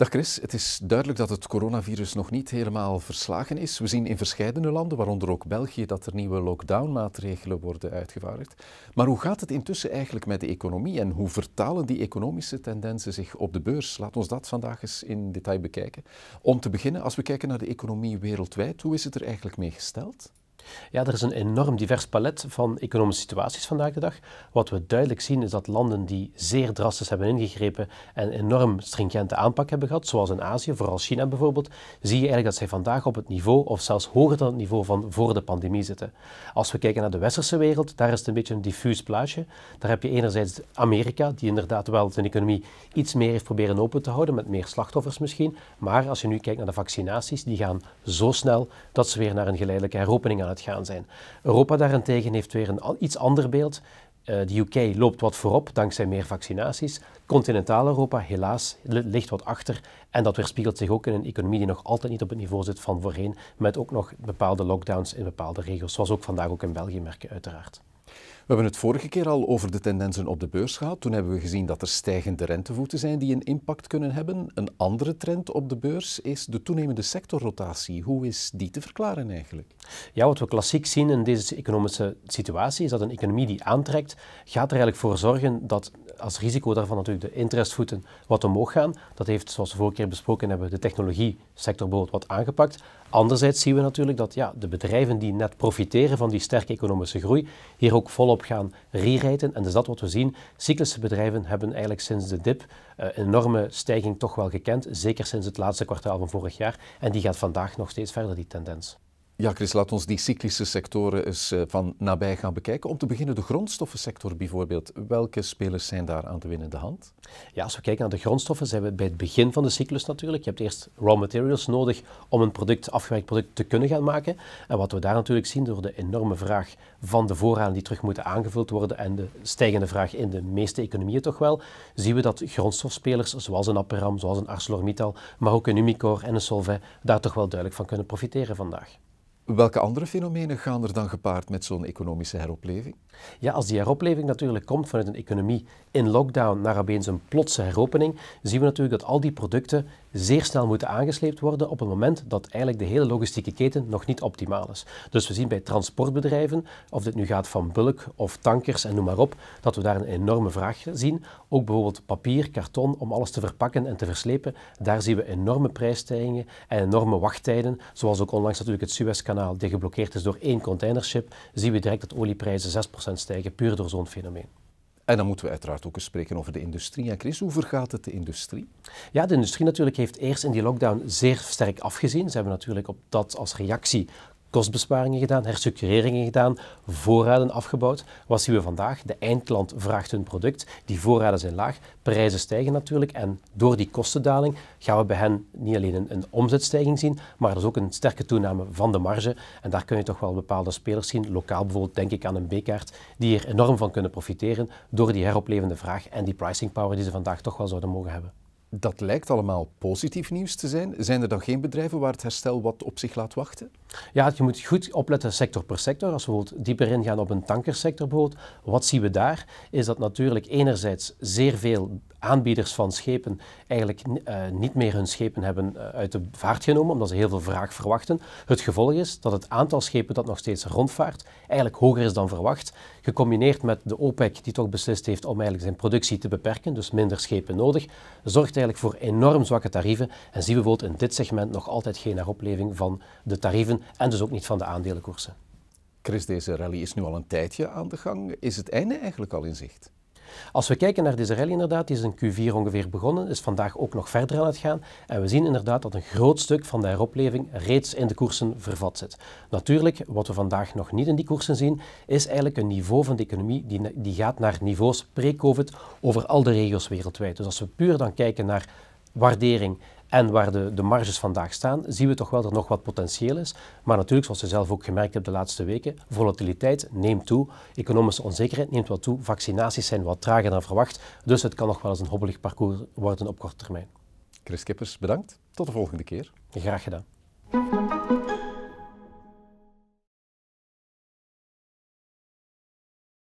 Dag Chris, het is duidelijk dat het coronavirus nog niet helemaal verslagen is. We zien in verschillende landen, waaronder ook België, dat er nieuwe lockdownmaatregelen worden uitgevaardigd. Maar hoe gaat het intussen eigenlijk met de economie en hoe vertalen die economische tendensen zich op de beurs? Laat ons dat vandaag eens in detail bekijken. Om te beginnen, als we kijken naar de economie wereldwijd, hoe is het er eigenlijk mee gesteld? Ja, er is een enorm divers palet van economische situaties vandaag de dag. Wat we duidelijk zien is dat landen die zeer drastisch hebben ingegrepen en enorm stringente aanpak hebben gehad, zoals in Azië, vooral China bijvoorbeeld, zie je eigenlijk dat zij vandaag op het niveau of zelfs hoger dan het niveau van voor de pandemie zitten. Als we kijken naar de westerse wereld, daar is het een beetje een diffuus plaatje. Daar heb je enerzijds Amerika, die inderdaad wel zijn economie iets meer heeft proberen open te houden, met meer slachtoffers misschien. Maar als je nu kijkt naar de vaccinaties, die gaan zo snel dat ze weer naar een geleidelijke heropening aan het gaan zijn. Europa daarentegen heeft weer een iets ander beeld. Eh, de UK loopt wat voorop dankzij meer vaccinaties. Continentaal Europa helaas ligt wat achter. En dat weerspiegelt zich ook in een economie die nog altijd niet op het niveau zit van voorheen. Met ook nog bepaalde lockdowns in bepaalde regio's. Zoals ook vandaag ook in België merken uiteraard. We hebben het vorige keer al over de tendensen op de beurs gehad. Toen hebben we gezien dat er stijgende rentevoeten zijn die een impact kunnen hebben. Een andere trend op de beurs is de toenemende sectorrotatie. Hoe is die te verklaren eigenlijk? Ja, wat we klassiek zien in deze economische situatie is dat een economie die aantrekt, gaat er eigenlijk voor zorgen dat als risico daarvan natuurlijk de interestvoeten wat omhoog gaan. Dat heeft, zoals we vorige keer besproken hebben, de technologie-sector bijvoorbeeld wat aangepakt. Anderzijds zien we natuurlijk dat ja, de bedrijven die net profiteren van die sterke economische groei, hier ook volop gaan reraten. En dus dat wat we zien, cyclische bedrijven hebben eigenlijk sinds de dip eh, een enorme stijging toch wel gekend, zeker sinds het laatste kwartaal van vorig jaar. En die gaat vandaag nog steeds verder, die tendens. Ja, Chris, laat ons die cyclische sectoren eens eh, van nabij gaan bekijken. Om te beginnen de grondstoffensector bijvoorbeeld. Welke spelers zijn daar aan de winnende hand? Ja, als we kijken naar de grondstoffen, zijn we bij het begin van de cyclus natuurlijk. Je hebt eerst raw materials nodig om een product, afgewerkt product te kunnen gaan maken. En wat we daar natuurlijk zien door de enorme vraag van de voorraden die terug moeten aangevuld worden en de stijgende vraag in de meeste economieën toch wel, zien we dat grondstofspelers zoals een Aperam, zoals een ArcelorMittal, maar ook een Umicore en een Solvay daar toch wel duidelijk van kunnen profiteren vandaag. Welke andere fenomenen gaan er dan gepaard met zo'n economische heropleving? Ja, als die heropleving natuurlijk komt vanuit een economie in lockdown naar opeens een plotse heropening, zien we natuurlijk dat al die producten zeer snel moeten aangesleept worden op het moment dat eigenlijk de hele logistieke keten nog niet optimaal is. Dus we zien bij transportbedrijven, of dit nu gaat van bulk of tankers en noem maar op, dat we daar een enorme vraag zien. Ook bijvoorbeeld papier, karton, om alles te verpakken en te verslepen. Daar zien we enorme prijsstijgingen en enorme wachttijden. Zoals ook onlangs natuurlijk het Suezkanaal, die geblokkeerd is door één containership, zien we direct dat olieprijzen 6% en stijgen, puur door zo'n fenomeen. En dan moeten we uiteraard ook eens spreken over de industrie. En Chris, hoe vergaat het de industrie? Ja, de industrie natuurlijk heeft eerst in die lockdown zeer sterk afgezien. Ze hebben natuurlijk op dat als reactie kostbesparingen gedaan, herstructureringen gedaan, voorraden afgebouwd. Wat zien we vandaag? De eindklant vraagt hun product, die voorraden zijn laag, prijzen stijgen natuurlijk en door die kostendaling gaan we bij hen niet alleen een, een omzetstijging zien, maar er is dus ook een sterke toename van de marge en daar kun je toch wel bepaalde spelers zien, lokaal bijvoorbeeld denk ik aan een B-kaart, die er enorm van kunnen profiteren door die heroplevende vraag en die pricing power die ze vandaag toch wel zouden mogen hebben dat lijkt allemaal positief nieuws te zijn. Zijn er dan geen bedrijven waar het herstel wat op zich laat wachten? Ja, je moet goed opletten sector per sector. Als we bijvoorbeeld dieper ingaan op een tankersector bijvoorbeeld, wat zien we daar? Is dat natuurlijk enerzijds zeer veel aanbieders van schepen eigenlijk eh, niet meer hun schepen hebben eh, uit de vaart genomen, omdat ze heel veel vraag verwachten. Het gevolg is dat het aantal schepen dat nog steeds rondvaart eigenlijk hoger is dan verwacht. Gecombineerd met de OPEC die toch beslist heeft om eigenlijk zijn productie te beperken, dus minder schepen nodig, zorgt eigenlijk voor enorm zwakke tarieven en zien we bijvoorbeeld in dit segment nog altijd geen heropleving van de tarieven en dus ook niet van de aandelenkoersen. Chris, deze rally is nu al een tijdje aan de gang. Is het einde eigenlijk al in zicht? Als we kijken naar deze rally inderdaad, die is in Q4 ongeveer begonnen, is vandaag ook nog verder aan het gaan. En we zien inderdaad dat een groot stuk van de heropleving reeds in de koersen vervat zit. Natuurlijk, wat we vandaag nog niet in die koersen zien, is eigenlijk een niveau van de economie die, die gaat naar niveaus pre-COVID over al de regio's wereldwijd. Dus als we puur dan kijken naar waardering en waar de, de marges vandaag staan, zien we toch wel dat er nog wat potentieel is. Maar natuurlijk, zoals je zelf ook gemerkt hebt de laatste weken, volatiliteit neemt toe, economische onzekerheid neemt wat toe, vaccinaties zijn wat trager dan verwacht. Dus het kan nog wel eens een hobbelig parcours worden op korte termijn. Chris Kippers, bedankt. Tot de volgende keer. Graag gedaan.